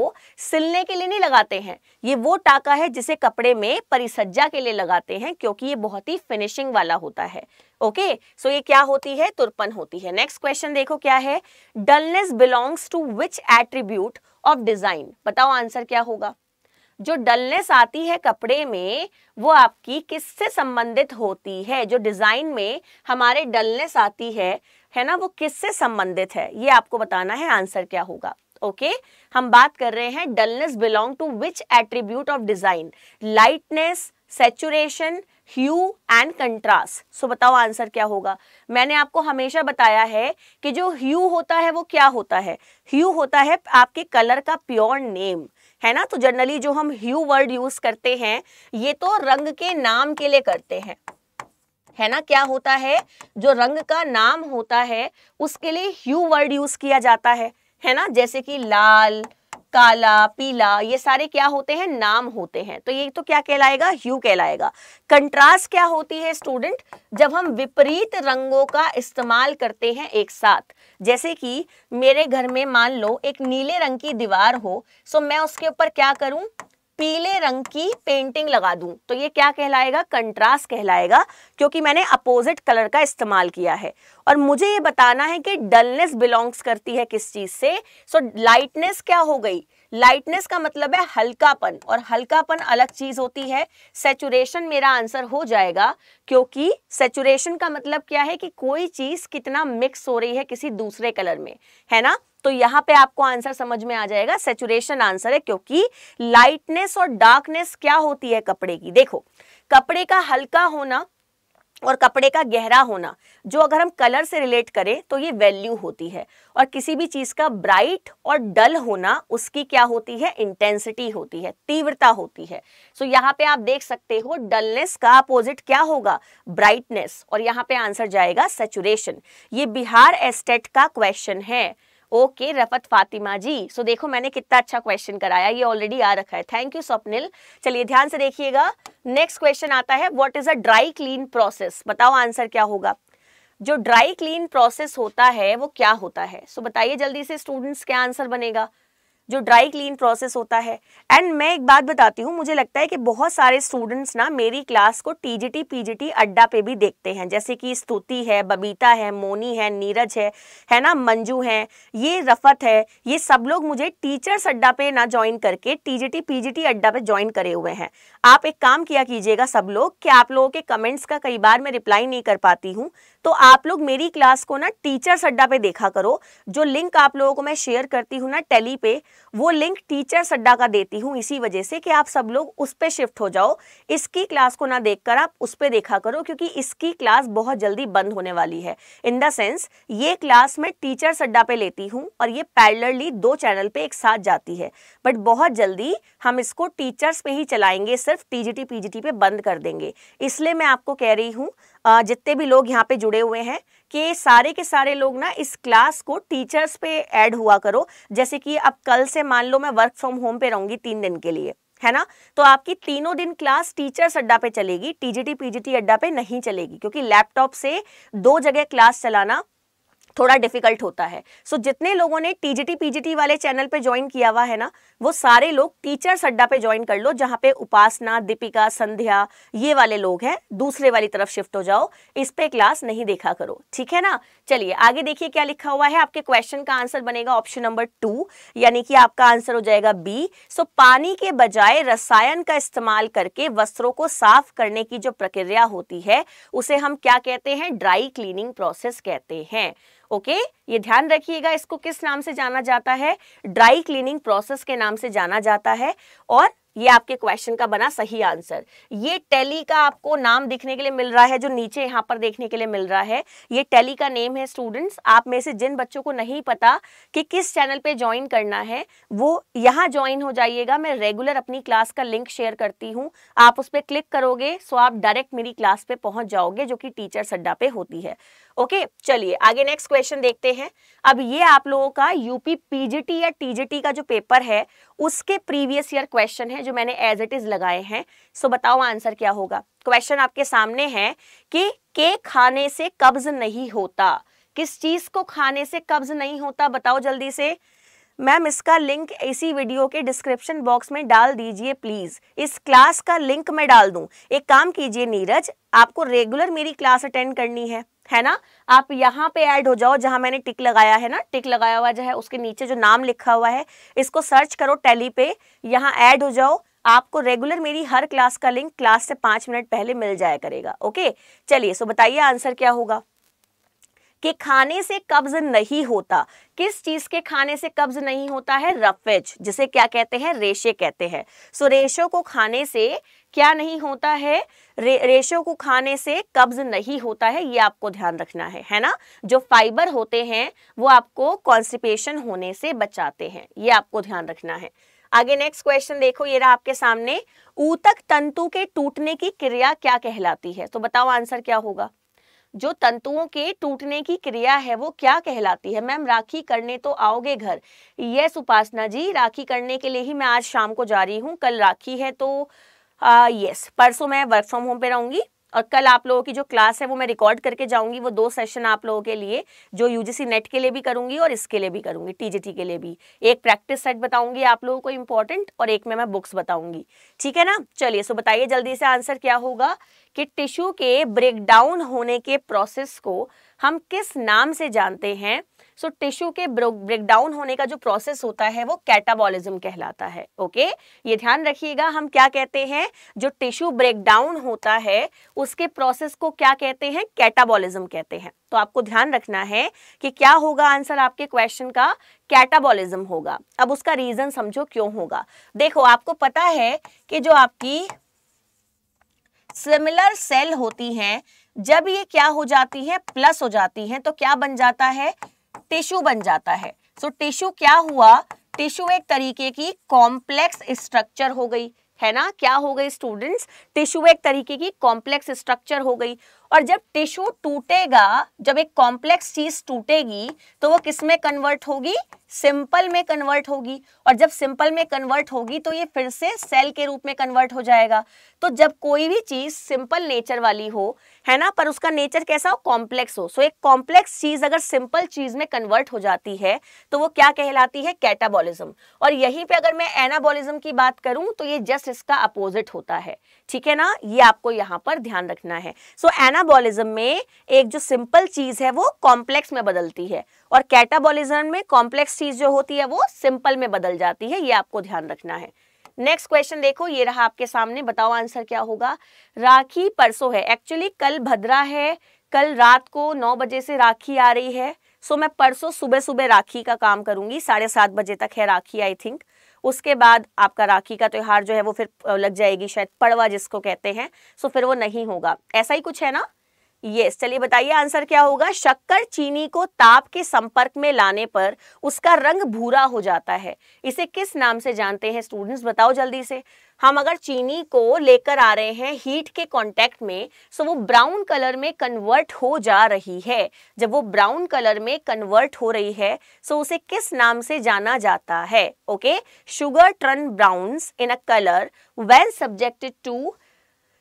सिलने के लिए नहीं लगाते हैं ये वो टाका है जिसे कपड़े में परिसज्जा के लिए लगाते हैं क्योंकि ये बहुत ही फिनिशिंग वाला होता है ओके okay, सो so ये क्या होती है तुरपन होती है नेक्स्ट क्वेश्चन देखो क्या है dullness belongs to which attribute of design बताओ आंसर क्या होगा जो डलनेस आती है कपड़े में वो आपकी किससे संबंधित होती है जो डिज़ाइन में हमारे डलनेस आती है है ना वो किससे संबंधित है ये आपको बताना है आंसर क्या होगा ओके हम बात कर रहे हैं dullness belong to which attribute of design lightness saturation hue and contrast so बताओ आंसर क्या होगा मैंने आपको हमेशा बताया है कि जो ह्यू होता है वो क्या होता है ह्यू होता है आपके कलर का प्योर नेम है ना तो जनरली जो हम ह्यू वर्ड यूज करते हैं ये तो रंग के नाम के लिए करते हैं है ना क्या होता है जो रंग का नाम होता है उसके लिए ह्यू वर्ड यूज किया जाता है है ना जैसे कि लाल काला पीला ये सारे क्या होते हैं नाम होते हैं तो ये तो क्या कहलाएगा ह्यू कहलाएगा कंट्रास्ट क्या होती है स्टूडेंट जब हम विपरीत रंगों का इस्तेमाल करते हैं एक साथ जैसे कि मेरे घर में मान लो एक नीले रंग की दीवार हो सो मैं उसके ऊपर क्या करूं पीले रंग की पेंटिंग लगा दूं तो ये क्या कहलाएगा कंट्रास्ट कहलाएगा क्योंकि मैंने अपोजिट कलर का इस्तेमाल किया है और मुझे ये बताना है कि डलनेस बिलोंग्स करती है किस चीज से सो so, लाइटनेस क्या हो गई लाइटनेस का मतलब है हल्कापन और हल्कापन अलग चीज होती है सेचुरेशन मेरा आंसर हो जाएगा क्योंकि सेचुरेशन का मतलब क्या है कि कोई चीज कितना मिक्स हो रही है किसी दूसरे कलर में है ना तो यहाँ पे आपको आंसर समझ में आ जाएगा सेचुरेशन आंसर है क्योंकि लाइटनेस और डार्कनेस क्या होती है कपड़े की देखो कपड़े का हल्का होना और कपड़े का गहरा होना जो अगर हम कलर से रिलेट करें तो ये वैल्यू होती है और किसी भी चीज़ का ब्राइट और डल होना उसकी क्या होती है इंटेंसिटी होती है तीव्रता होती है सो so, यहाँ पे आप देख सकते हो डलनेस का अपोजिट क्या होगा ब्राइटनेस और यहाँ पे आंसर जाएगा सेचुरेशन ये बिहार एस्टेट का क्वेश्चन है ओके रफत फातिमा जी सो देखो मैंने कितना अच्छा क्वेश्चन कराया ये ऑलरेडी आ रखा है थैंक यू स्वप्निल चलिए ध्यान से देखिएगा नेक्स्ट क्वेश्चन आता है what is a dry clean process बताओ आंसर क्या होगा जो ड्राई क्लीन प्रोसेस होता है वो क्या होता है सो so, बताइए जल्दी से स्टूडेंट्स क्या आंसर बनेगा जो ड्राई क्लीन प्रोसेस होता है एंड मैं एक बात बताती हूँ मुझे लगता है कि बहुत सारे स्टूडेंट्स ना मेरी क्लास को टीजीटी पीजीटी अड्डा पे भी देखते हैं जैसे कि स्तुति है बबीता है मोनी है नीरज है है ना मंजू है ये रफत है ये सब लोग मुझे टीचर्स अड्डा पे ना ज्वाइन करके टीजीटी पीजीटी अड्डा पे ज्वाइन करे हुए हैं आप एक काम किया कीजिएगा सब लोग कि आप लोगों के कमेंट्स का कई बार मैं रिप्लाई नहीं कर पाती हूँ तो आप लोग मेरी क्लास को ना टीचर अड्डा पे देखा करो जो लिंक आप लोगों को मैं शेयर करती हूँ ना टेली पे वो लिंक टीचर अड्डा का देती हूँ इसी वजह से कि आप सब लोग उस पर शिफ्ट हो जाओ इसकी क्लास को ना देखकर आप उस पर देखा करो क्योंकि इसकी क्लास बहुत जल्दी बंद होने वाली है इन द सेंस ये क्लास मैं टीचर अड्डा पे लेती हूँ और ये पैरलरली दो चैनल पे एक साथ जाती है बट बहुत जल्दी हम इसको टीचर्स पे ही चलाएंगे सिर्फ टीजीटी पीजीटी पे बंद कर देंगे इसलिए मैं आपको कह रही हूँ जितने भी लोग यहाँ पे जुड़े हुए हैं कि सारे के सारे लोग ना इस क्लास को टीचर्स पे ऐड हुआ करो जैसे कि अब कल से मान लो मैं वर्क फ्रॉम होम पे रहूंगी तीन दिन के लिए है ना तो आपकी तीनों दिन क्लास टीचर्स अड्डा पे चलेगी टीजीटी पीजीटी अड्डा पे नहीं चलेगी क्योंकि लैपटॉप से दो जगह क्लास चलाना थोड़ा डिफिकल्ट होता है सो so, जितने लोगों ने टीजीटी पीजीटी वाले चैनल पे ज्वाइन किया हुआ है ना वो सारे लोग टीचर अड्डा पे ज्वाइन कर लो जहाँ पे उपासना दीपिका संध्या ये वाले लोग हैं दूसरे वाली तरफ शिफ्ट हो जाओ इस पे क्लास नहीं देखा करो ठीक है ना चलिए आगे देखिए क्या लिखा हुआ है आपके क्वेश्चन का आंसर बनेगा ऑप्शन नंबर टू यानी कि आपका आंसर हो जाएगा बी सो so, पानी के बजाय रसायन का इस्तेमाल करके वस्त्रों को साफ करने की जो प्रक्रिया होती है उसे हम क्या कहते हैं ड्राई क्लीनिंग प्रोसेस कहते हैं ओके ये ध्यान रखिएगा इसको किस नाम से जाना जाता है ड्राई क्लीनिंग प्रोसेस के नाम से जाना जाता है और ये आपके क्वेश्चन का बना सही आंसर ये टैली का आपको नाम दिखने के लिए मिल रहा है जो नीचे यहाँ पर देखने के लिए मिल रहा है ये टैली का नेम है स्टूडेंट्स आप में से जिन बच्चों को नहीं पता कि किस चैनल पे ज्वाइन करना है वो यहाँ ज्वाइन हो जाइएगा मैं रेगुलर अपनी क्लास का लिंक शेयर करती हूँ आप उस पर क्लिक करोगे सो आप डायरेक्ट मेरी क्लास पे पहुंच जाओगे जो कि टीचर अड्डा पे होती है ओके चलिए आगे नेक्स्ट क्वेश्चन देखते हैं अब ये आप लोगों का यूपी पीजीटी या टीजीटी का जो पेपर है उसके प्रीवियस ईयर क्वेश्चन है जो मैंने एज इट इज लगाए हैं सो बताओ आंसर क्या होगा क्वेश्चन आपके सामने है कि के खाने से कब्ज नहीं होता किस चीज को खाने से कब्ज नहीं होता बताओ जल्दी से मैम इसका लिंक इसी वीडियो के डिस्क्रिप्शन बॉक्स में डाल दीजिए प्लीज़ इस क्लास का लिंक मैं डाल दूं एक काम कीजिए नीरज आपको रेगुलर मेरी क्लास अटेंड करनी है है ना आप यहाँ पे ऐड हो जाओ जहाँ मैंने टिक लगाया है ना टिक लगाया हुआ जो है उसके नीचे जो नाम लिखा हुआ है इसको सर्च करो टैली पे यहाँ ऐड हो जाओ आपको रेगुलर मेरी हर क्लास का लिंक क्लास से पाँच मिनट पहले मिल जाया करेगा ओके चलिए सो बताइए आंसर क्या होगा कि खाने से कब्ज नहीं होता किस चीज के खाने से कब्ज नहीं होता है रफेज जिसे क्या कहते हैं रेशे कहते हैं सो रेशों को खाने से क्या नहीं होता है रे, रेशों को खाने से कब्ज नहीं होता है ये आपको ध्यान रखना है है ना जो फाइबर होते हैं वो आपको कॉन्स्टिपेशन होने से बचाते हैं ये आपको ध्यान रखना है आगे नेक्स्ट क्वेश्चन देखो ये रहा आपके सामने ऊतक तंतु के टूटने की क्रिया क्या कहलाती है तो बताओ आंसर क्या होगा जो तंतुओं के टूटने की क्रिया है वो क्या कहलाती है मैम राखी करने तो आओगे घर यस उपासना जी राखी करने के लिए ही मैं आज शाम को जा रही हूँ कल राखी है तो यस परसों मैं वर्क फ्रॉम होम पे रहूंगी और कल आप लोगों की जो क्लास है वो मैं रिकॉर्ड करके जाऊंगी वो दो सेशन आप लोगों के लिए जो यूजीसी नेट के लिए भी करूंगी और इसके लिए भी करूंगी टीजीटी के लिए भी एक प्रैक्टिस सेट बताऊंगी आप लोगों को इंपॉर्टेंट और एक में मैं बुक्स बताऊंगी ठीक है ना चलिए सो बताइए जल्दी से आंसर क्या होगा कि टिश्यू के ब्रेकडाउन होने के प्रोसेस को हम किस नाम से जानते हैं सो so, टिश्यू के ब्रेकडाउन होने का जो प्रोसेस होता है वो कैटाबॉलिज्म कहलाता है ओके ये ध्यान रखिएगा हम क्या कहते हैं जो टिश्यू ब्रेकडाउन होता है उसके प्रोसेस को क्या कहते हैं कैटाबॉलिज्म कहते हैं तो आपको ध्यान रखना है कि क्या होगा आंसर आपके क्वेश्चन का कैटाबॉलिज्म होगा अब उसका रीजन समझो क्यों होगा देखो आपको पता है कि जो आपकी सिमिलर सेल होती हैं जब ये क्या हो जाती है प्लस हो जाती है तो क्या बन जाता है टिश्यू बन जाता है सो so, टिश्यू क्या हुआ टिश्यू एक तरीके की कॉम्प्लेक्स स्ट्रक्चर हो गई है ना क्या हो गई स्टूडेंट्स टिश्यू एक तरीके की कॉम्प्लेक्स स्ट्रक्चर हो गई और जब टिश्यू टूटेगा जब एक कॉम्प्लेक्स चीज टूटेगी तो वो किसमें कन्वर्ट होगी सिंपल में कन्वर्ट होगी और जब सिंपल में कन्वर्ट होगी तो ये फिर से सेल के रूप में कन्वर्ट हो जाएगा तो जब कोई भी चीज सिंपल नेचर वाली हो है ना पर उसका नेचर कैसा हो कॉम्प्लेक्स हो सो so, एक कॉम्प्लेक्स चीज अगर सिंपल चीज में कन्वर्ट हो जाती है तो वो क्या कहलाती है कैटाबॉलिज्म और यहीं पे अगर मैं एनाबॉलिज्म की बात करूं तो ये जस्ट इसका अपोजिट होता है ठीक है ना ये आपको यहाँ पर ध्यान रखना है सो so, एनाबॉलिज्म में एक जो सिंपल चीज है वो कॉम्प्लेक्स में बदलती है और कैटाबॉलिज्म में कॉम्प्लेक्स चीज जो होती है वो सिंपल में बदल जाती है ये आपको ध्यान रखना है नेक्स्ट क्वेश्चन देखो ये रहा आपके सामने बताओ आंसर क्या होगा राखी परसों है एक्चुअली कल भद्रा है कल रात को नौ बजे से राखी आ रही है सो मैं परसों सुबह सुबह राखी का काम करूंगी साढ़े सात बजे तक है राखी आई थिंक उसके बाद आपका राखी का त्यौहार जो है वो फिर लग जाएगी शायद पड़वा जिसको कहते हैं सो फिर वो नहीं होगा ऐसा ही कुछ है ना ये चलिए बताइए आंसर क्या होगा शक्कर चीनी को ताप के संपर्क में लाने पर उसका रंग भूरा हो जाता है इसे किस नाम से जानते हैं स्टूडेंट्स बताओ जल्दी से हम अगर चीनी को लेकर आ रहे हैं हीट के कांटेक्ट में सो वो ब्राउन कलर में कन्वर्ट हो जा रही है जब वो ब्राउन कलर में कन्वर्ट हो रही है सो उसे किस नाम से जाना जाता है okay sugar turn browns in a colour when subjected to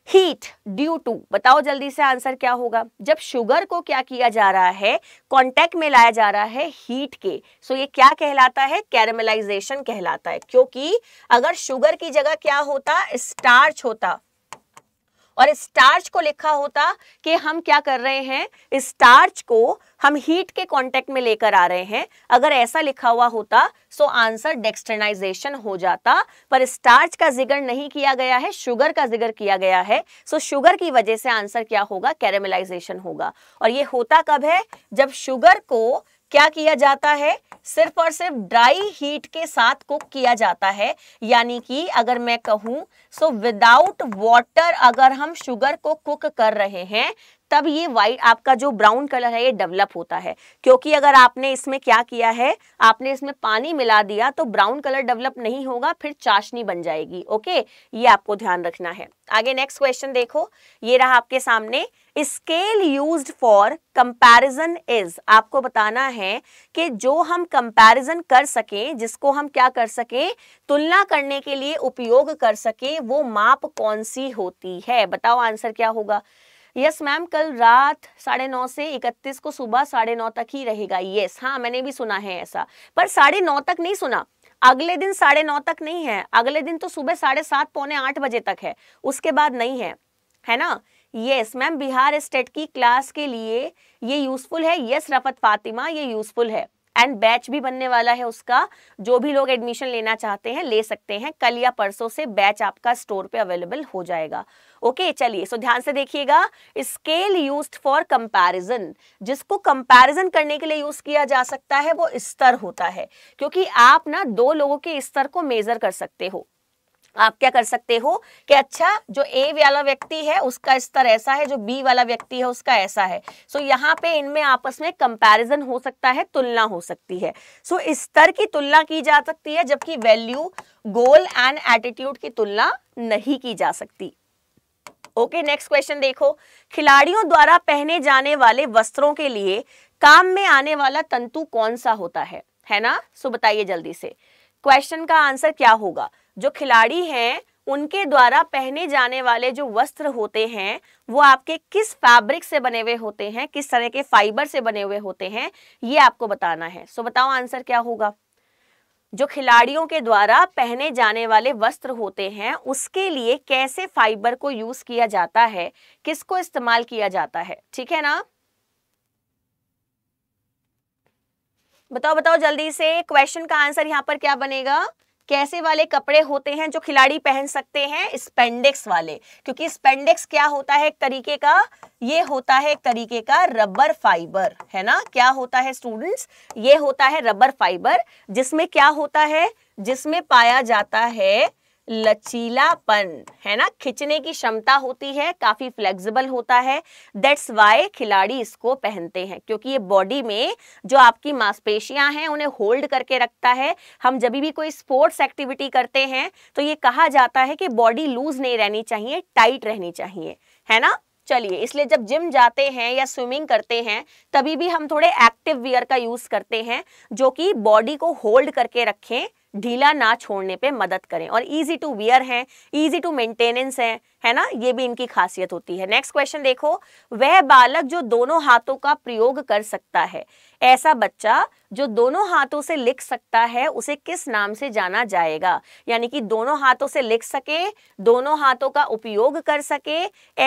heat due to बताओ जल्दी से आंसर क्या होगा जब शुगर को क्या किया जा रहा है कॉन्टेक्ट में लाया जा रहा है हीट के सो so ये क्या कहलाता है कैरमलाइजेशन कहलाता है क्योंकि अगर शुगर की जगह क्या होता स्टार्च होता और स्टार्च को लिखा होता कि हम क्या कर रहे हैं स्टार्च को हम हीट के कांटेक्ट में लेकर आ रहे हैं अगर ऐसा लिखा हुआ होता सो आंसर डेक्सटर्नाइजेशन हो जाता पर स्टार्च का जिगर नहीं किया गया है शुगर का जिक्र किया गया है सो शुगर की वजह से आंसर क्या होगा कैरेमलाइजेशन होगा और ये होता कब है जब शुगर को क्या किया जाता है सिर्फ और सिर्फ ड्राई हीट के साथ कुक किया जाता है यानी कि अगर मैं कहूं सो विदाउट वाटर अगर हम शुगर को कुक कर रहे हैं तब ये वाइट आपका जो ब्राउन कलर है ये डेवलप होता है क्योंकि अगर आपने इसमें क्या किया है आपने इसमें पानी मिला दिया तो ब्राउन कलर डेवलप नहीं होगा फिर चाशनी बन जाएगी ओके ये आपको ध्यान रखना है आगे नेक्स्ट क्वेश्चन देखो ये रहा आपके सामने scale use for comparison is आपको बताना है कि जो हम कंपैरिजन कर सकें जिसको हम क्या कर सकें तुलना करने के लिए उपयोग कर सकें वो माप कौन सी होती है बताओ आंसर क्या होगा यस मैम कल रात साढ़े नौ से इकतीस को सुबह साढ़े नौ तक ही रहेगा यस हाँ मैंने भी सुना है ऐसा पर साढ़े नौ तक नहीं सुना अगले दिन साढ़े नौ तक नहीं है अगले दिन तो सुबह साढ़े सात पौने आठ बजे तक है उसके बाद नहीं है है ना यस मैम बिहार स्टेट की क्लास के लिए ये यूजफुल है यस रफत फातिमा ये यूजफुल है एंड बैच भी बनने वाला है उसका जो भी लोग एडमिशन लेना चाहते हैं ले सकते हैं कल या परसों से बैच आपका स्टोर पे अवेलेबल हो जाएगा ओके चलिए सो ध्यान से देखिएगा स्केल यूज फॉर कंपैरिजन जिसको कंपैरिजन करने के लिए यूज किया जा सकता है वो स्तर होता है क्योंकि आप ना दो लोगों के स्तर को मेजर कर सकते हो आप क्या कर सकते हो कि अच्छा जो ए वाला व्यक्ति है उसका स्तर ऐसा है जो बी वाला व्यक्ति है उसका ऐसा है सो so, यहाँ पे इनमें आपस में कंपैरिजन हो सकता है तुलना हो सकती है सो so, स्तर की तुलना की जा सकती है जबकि वैल्यू गोल एंड एटीट्यूड की तुलना नहीं की जा सकती ओके नेक्स्ट क्वेश्चन देखो खिलाड़ियों द्वारा पहने जाने वाले वस्त्रों के लिए काम में आने वाला तंतु कौन सा होता है है ना सो so, बताइए जल्दी से क्वेश्चन का आंसर क्या होगा जो खिलाड़ी हैं उनके द्वारा पहने जाने वाले जो वस्त्र होते हैं वो आपके किस फैब्रिक से बने हुए होते हैं किस तरह के फाइबर से बने हुए होते हैं ये आपको बताना है सो बताओ आंसर क्या होगा जो खिलाड़ियों के द्वारा पहने जाने वाले वस्त्र होते हैं उसके लिए कैसे फाइबर को यूज किया जाता है किसको इस्तेमाल किया जाता है ठीक है ना बताओ बताओ जल्दी से क्वेश्चन का आंसर यहाँ पर क्या बनेगा कैसे वाले कपड़े होते हैं जो खिलाड़ी पहन सकते हैं स्पेंडेक्स वाले क्योंकि स्पेंडेक्स क्या होता है एक तरीके का ये होता है एक तरीके का रबर फाइबर है ना क्या होता है स्टूडेंट्स ये होता है रबर फाइबर जिसमें क्या होता है जिसमें पाया जाता है लचीलापन है ना खिंचने की क्षमता होती है काफी फ्लेक्सिबल होता है दैट्स वाई खिलाड़ी इसको पहनते हैं क्योंकि ये बॉडी में जो आपकी मांसपेशियां हैं उन्हें होल्ड करके रखता है हम जब भी कोई स्पोर्ट्स एक्टिविटी करते हैं तो ये कहा जाता है कि बॉडी लूज नहीं रहनी चाहिए टाइट रहनी चाहिए है ना चलिए इसलिए जब जिम जाते हैं या स्विमिंग करते हैं तभी भी हम थोड़े एक्टिव वियर का यूज करते हैं जो कि बॉडी को होल्ड करके रखें ढीला ना छोड़ने पे मदद करें और इजी टू वियर हैं इजी टू मेंटेनेंस हैं है ना ये भी इनकी खासियत होती है नेक्स्ट क्वेश्चन देखो वह बालक जो दोनों हाथों का प्रयोग कर सकता है ऐसा बच्चा जो दोनों हाथों से लिख सकता है उसे किस नाम से जाना जाएगा यानी कि दोनों हाथों से लिख सके दोनों हाथों का उपयोग कर सके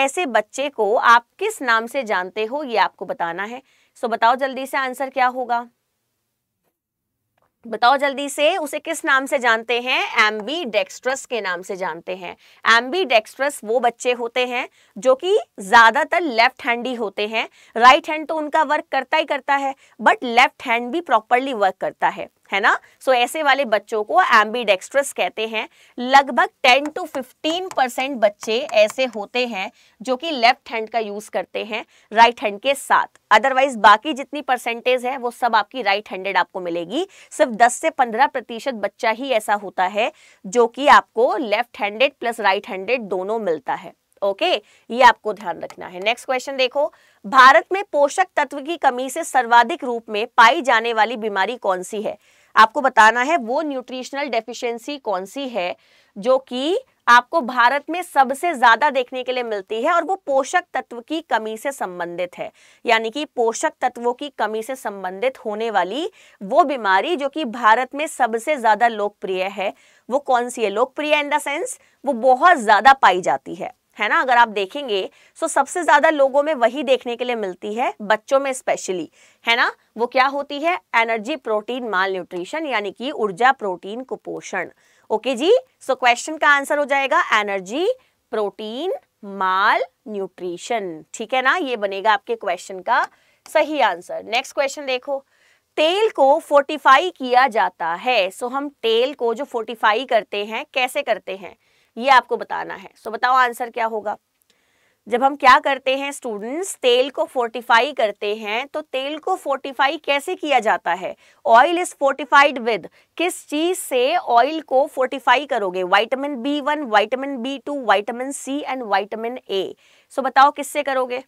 ऐसे बच्चे को आप किस नाम से जानते हो ये आपको बताना है सो बताओ जल्दी से आंसर क्या होगा बताओ जल्दी से उसे किस नाम से जानते हैं एम्बी डेक्स्ट्रस के नाम से जानते हैं एम्बी डेक्स्ट्रस वो बच्चे होते हैं जो कि ज़्यादातर लेफ्ट हैंड ही होते हैं राइट हैंड तो उनका वर्क करता ही करता है बट लेफ्ट हैंड भी प्रॉपरली वर्क करता है है ना सो so, ऐसे वाले बच्चों को एम्बीडेक्स्ट्रस कहते हैं लगभग 10 टू 15 परसेंट बच्चे ऐसे होते हैं जो कि लेफ्ट हैंड का यूज करते हैं राइट हैंड के साथ अदरवाइज बाकी जितनी परसेंटेज है वो सब आपकी राइट हैंडेड आपको मिलेगी सिर्फ 10 से 15 प्रतिशत बच्चा ही ऐसा होता है जो कि आपको left handed plus right handed दोनों मिलता है ओके okay, ये आपको ध्यान रखना है नेक्स्ट क्वेश्चन देखो भारत में पोषक तत्व की कमी से सर्वाधिक रूप में पाई जाने वाली बीमारी कौन सी है आपको बताना है वो न्यूट्रिशनल डेफिशिएंसी कौन सी है जो कि आपको भारत में सबसे ज्यादा देखने के लिए मिलती है और वो पोषक तत्व की कमी से संबंधित है यानी कि पोषक तत्वों की कमी से संबंधित होने वाली वो बीमारी जो कि भारत में सबसे ज्यादा लोकप्रिय है वो कौन सी है लोकप्रिय इन द सेंस वो बहुत ज्यादा पाई जाती है है ना अगर आप देखेंगे तो सबसे ज्यादा लोगों में वही देखने के लिए मिलती है बच्चों में स्पेशली है ना वो क्या होती है एनर्जी प्रोटीन माल न्यूट्रिशन यानी कि ऊर्जा प्रोटीन कुपोषण ओके जी सो क्वेश्चन का आंसर हो जाएगा एनर्जी प्रोटीन माल न्यूट्रिशन ठीक है ना ये बनेगा आपके क्वेश्चन का सही आंसर नेक्स्ट क्वेश्चन देखो तेल को फोर्टिफाई किया जाता है सो so, हम तेल को जो फोर्टिफाई करते हैं कैसे करते हैं ये आपको बताना है सो बताओ आंसर क्या होगा जब हम क्या करते हैं स्टूडेंट्स तेल को फोर्टिफाई करते हैं तो तेल को फोर्टिफाई कैसे किया जाता है ऑयल इज फोर्टिफाइड विद किस चीज से ऑयल को फोर्टिफाई करोगे vitamin B one vitamin B two vitamin C and vitamin A so बताओ किससे करोगे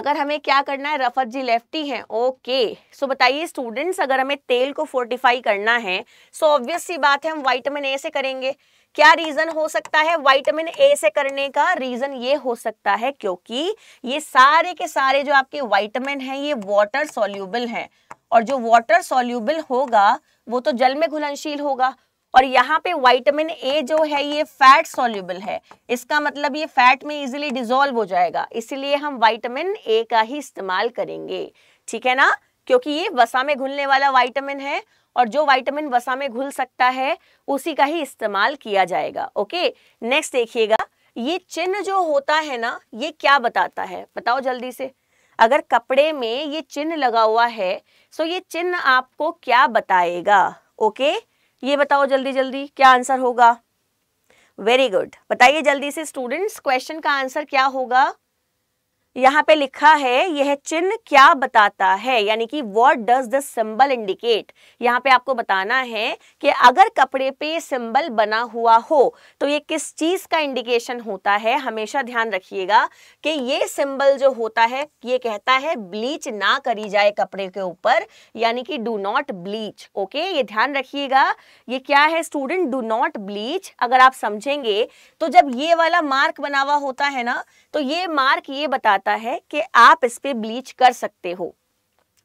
अगर हमें क्या करना है रफत जी लेफ्टी हैं ओके सो बताइए स्टूडेंट्स अगर हमें तेल को फोर्टिफाई करना है सो ऑब्वियस सी बात है हम वाइटामिन ए से करेंगे क्या रीजन हो सकता है वाइटामिन ए से करने का रीजन ये हो सकता है क्योंकि ये सारे के सारे जो आपके वाइटामिन है ये वाटर सोल्यूबल है और जो वाटर सोल्यूबल होगा वो तो जल में घुलनशील होगा और यहाँ पे वाइटमिन ए जो है ये फैट सोल्यूबल है इसका मतलब ये फैट में इजिली डिजोल्व हो जाएगा इसीलिए हम वाइटमिन ए का ही इस्तेमाल करेंगे ठीक है ना क्योंकि ये वसा में घुलने वाला वाइटमिन है और जो वाइटामिन वसा में घुल सकता है उसी का ही इस्तेमाल किया जाएगा ओके नेक्स्ट देखिएगा ये चिन्ह जो होता है ना ये क्या बताता है बताओ जल्दी से अगर कपड़े में ये चिन्ह लगा हुआ है सो ये चिन्ह आपको क्या बताएगा ओके ये बताओ जल्दी जल्दी क्या आंसर होगा वेरी गुड बताइए जल्दी से स्टूडेंट्स क्वेश्चन का आंसर क्या होगा यहाँ पे लिखा है यह चिन्ह क्या बताता है यानी कि what does this symbol indicate यहाँ पे आपको बताना है कि अगर कपड़े पे सिंबल बना हुआ हो तो ये किस चीज का इंडिकेशन होता है हमेशा ध्यान रखिएगा कि ये सिंबल जो होता है ये कहता है ब्लीच ना करी जाए कपड़े के ऊपर यानी कि डू नॉट ब्लीच ओके ये ध्यान रखिएगा ये क्या है स्टूडेंट डू नॉट ब्लीच अगर आप समझेंगे तो जब ये वाला मार्क बना हुआ होता है ना तो ये मार्क ये बताता जाता है कि आप इस पर ब्लीच कर सकते हो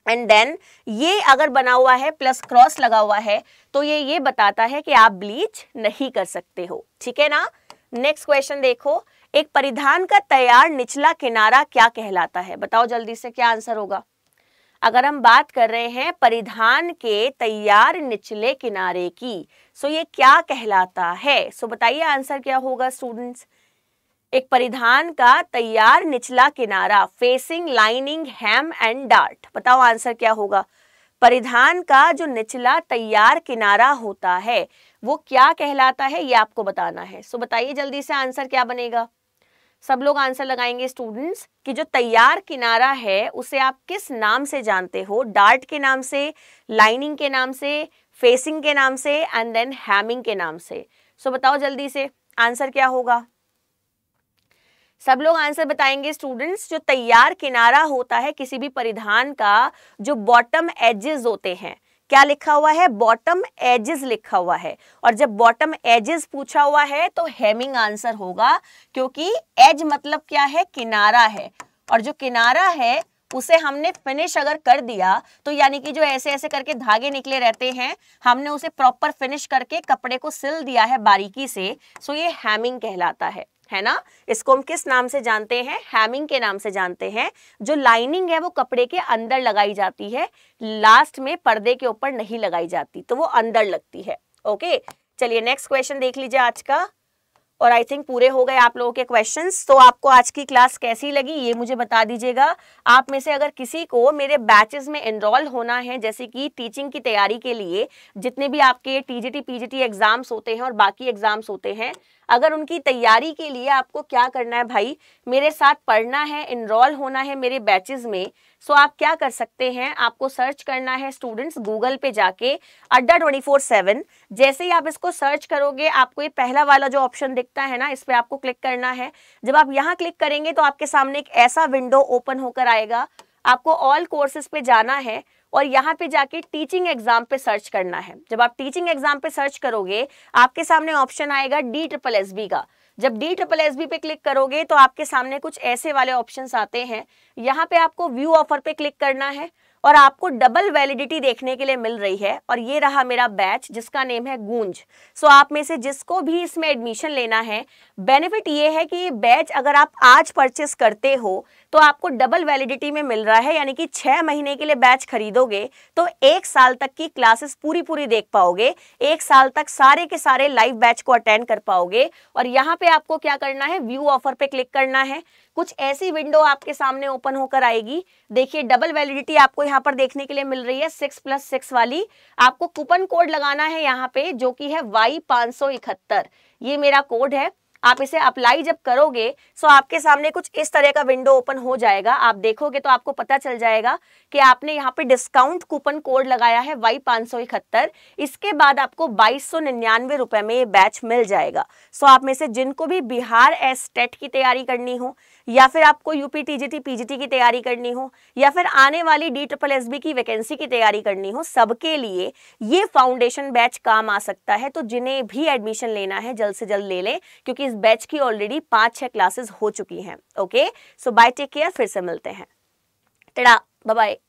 एंड देन ये अगर बना हुआ है प्लस क्रॉस लगा हुआ है तो ये ये बताता है कि आप ब्लीच नहीं कर सकते हो ठीक है ना नेक्स्ट क्वेश्चन देखो एक परिधान का तैयार निचला किनारा क्या कहलाता है बताओ जल्दी से क्या आंसर होगा अगर हम बात कर रहे हैं परिधान के तैयार निचले किनारे की सो ये क्या कहलाता है सो बताइए आंसर क्या होगा स्टूडेंट्स एक परिधान का तैयार निचला किनारा facing lining hem and dart बताओ आंसर क्या होगा परिधान का जो निचला तैयार किनारा होता है वो क्या कहलाता है ये आपको बताना है सो बताइए जल्दी से आंसर क्या बनेगा सब लोग आंसर लगाएंगे स्टूडेंट्स कि जो तैयार किनारा है उसे आप किस नाम से जानते हो डार्ट के नाम से लाइनिंग के नाम से फेसिंग के नाम से एंड देन हैमिंग के नाम से सो बताओ जल्दी से आंसर क्या होगा सब लोग आंसर बताएंगे स्टूडेंट्स जो तैयार किनारा होता है किसी भी परिधान का जो बॉटम एजेस होते हैं क्या लिखा हुआ है बॉटम एजेस लिखा हुआ है और जब बॉटम एजेस पूछा हुआ है तो हेमिंग आंसर होगा क्योंकि एज मतलब क्या है किनारा है और जो किनारा है उसे हमने फिनिश अगर कर दिया तो यानी कि जो ऐसे ऐसे करके धागे निकले रहते हैं हमने उसे प्रॉपर फिनिश करके कपड़े को सिल दिया है बारीकी से सो ये हैमिंग कहलाता है है ना इसको हम किस नाम से जानते हैं हैमिंग के नाम से जानते हैं जो लाइनिंग है वो कपड़े के अंदर लगाई जाती है लास्ट में पर्दे के ऊपर नहीं लगाई जाती तो वो अंदर लगती है ओके चलिए नेक्स्ट क्वेश्चन देख लीजिए आज का और आई थिंक पूरे हो गए आप लोगों के क्वेश्चंस तो आपको आज की क्लास कैसी लगी ये मुझे बता दीजिएगा आप में से अगर किसी को मेरे बैचेस में एनरोल होना है जैसे कि टीचिंग की तैयारी के लिए जितने भी आपके टीजीटी पीजीटी एग्जाम्स होते हैं और बाकी एग्जाम्स होते हैं अगर उनकी तैयारी के लिए आपको क्या करना है भाई मेरे साथ पढ़ना है इनरोल होना है मेरे बैचेज में सो आप क्या कर सकते हैं आपको सर्च करना है स्टूडेंट्स गूगल पे जाके अड्डा ट्वेंटी फोर सेवन जैसे ही आप इसको सर्च करोगे आपको ये पहला वाला जो ऑप्शन दिखता है ना इस पर आपको क्लिक करना है जब आप यहाँ क्लिक करेंगे तो आपके सामने एक ऐसा विंडो ओपन होकर आएगा आपको ऑल कोर्सेज पे जाना है और यहाँ पे जाके टीचिंग एग्जाम पे सर्च करना है जब आप टीचिंग एग्जाम पे सर्च करोगे आपके सामने ऑप्शन आएगा डी ट्रिपल एस बी का जब डी ट्रिपल एस बी पे क्लिक करोगे तो आपके सामने कुछ ऐसे वाले ऑप्शंस आते हैं यहाँ पे आपको व्यू ऑफर पे क्लिक करना है और आपको डबल वैलिडिटी देखने के लिए मिल रही है और ये रहा मेरा बैच जिसका नेम है गूंज सो आप में से जिसको भी इसमें एडमिशन लेना है बेनिफिट ये है कि ये बैच अगर आप आज परचेस करते हो तो आपको डबल वैलिडिटी में मिल रहा है यानी कि छः महीने के लिए बैच खरीदोगे तो एक साल तक की क्लासेस पूरी पूरी देख पाओगे एक साल तक सारे के सारे लाइव बैच को अटेंड कर पाओगे और यहाँ पे आपको क्या करना है व्यू ऑफर पे क्लिक करना है कुछ ऐसी विंडो आपके सामने ओपन होकर आएगी देखिए डबल वैलिडिटी आपको यहाँ पर देखने के लिए मिल रही है सिक्स प्लस सिक्स वाली आपको कूपन कोड लगाना है यहाँ पे जो कि है वाई पाँच सौ इकहत्तर ये मेरा कोड है आप इसे अप्लाई जब करोगे सो आपके सामने कुछ इस तरह का विंडो ओपन हो जाएगा आप देखोगे तो आपको पता चल जाएगा कि आपने यहाँ पे डिस्काउंट कूपन कोड लगाया है वाई पाँच सौ इकहत्तर इसके बाद आपको बाईस सौ निन्यानवे रुपए में ये बैच मिल जाएगा सो आप में से जिनको भी बिहार एस टेट e की तैयारी करनी हो या फिर आपको यूपी टीजीटी पीजीटी की तैयारी करनी हो या फिर आने वाली डी ट्रिपल एस बी की वैकेंसी की तैयारी करनी हो सबके लिए ये फाउंडेशन बैच काम आ सकता है तो जिन्हें भी एडमिशन लेना है जल्द से जल्द ले लें क्योंकि इस बैच की ऑलरेडी पांच छह क्लासेस हो चुकी हैं okay so bye take care फिर से मिलते हैं टड़ा बाय